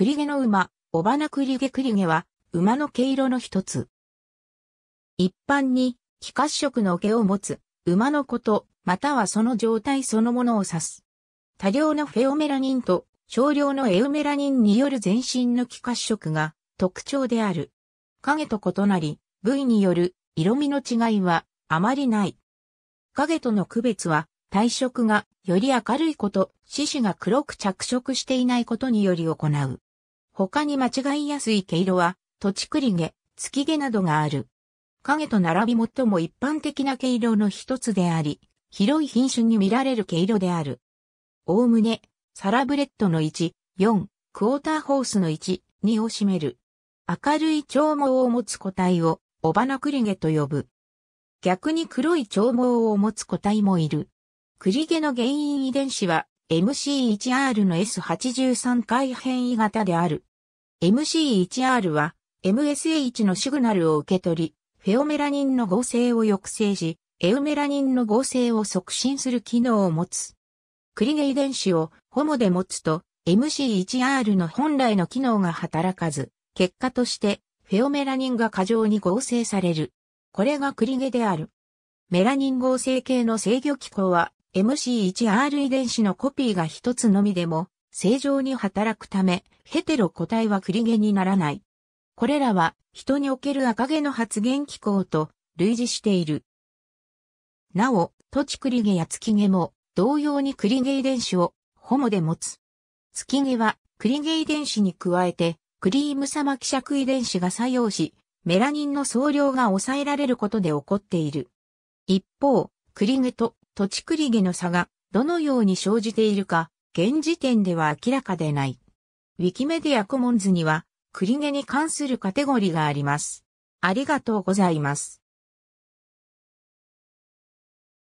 栗毛の馬、尾花栗毛栗毛は、馬の毛色の一つ。一般に、気褐色の毛を持つ、馬のこと、またはその状態そのものを指す。多量のフェオメラニンと少量のエウメラニンによる全身の気褐色が特徴である。影と異なり、部位による色味の違いはあまりない。影との区別は、体色がより明るいこと、獅子が黒く着色していないことにより行う。他に間違いやすい毛色は、土地栗毛、月毛などがある。影と並び最も一般的な毛色の一つであり、広い品種に見られる毛色である。おおむね、サラブレッドの1、4、クォーターホースの1、2を占める。明るい長毛を持つ個体を、オバナクリゲと呼ぶ。逆に黒い長毛を持つ個体もいる。クリゲの原因遺伝子は MC1R の S83 回変異型である。MC1R は MSH のシグナルを受け取り、フェオメラニンの合成を抑制し、エウメラニンの合成を促進する機能を持つ。クリゲ遺伝子をホモで持つと MC1R の本来の機能が働かず、結果としてフェオメラニンが過剰に合成される。これがクリゲである。メラニン合成系の制御機構は MC1R 遺伝子のコピーが一つのみでも正常に働くため、ヘテロ個体は繰り毛にならない。これらは人における赤毛の発現機構と類似している。なお、土地繰り毛や月毛も同様に繰り毛遺伝子をホモで持つ。月毛は繰り毛遺伝子に加えてクリーム様希釈遺伝子が作用し、メラニンの総量が抑えられることで起こっている。一方、クリゲとトチクリゲの差がどのように生じているか現時点では明らかでない。ウィキメディアコモンズには、クリゲに関するカテゴリーがあります。ありがとうございます。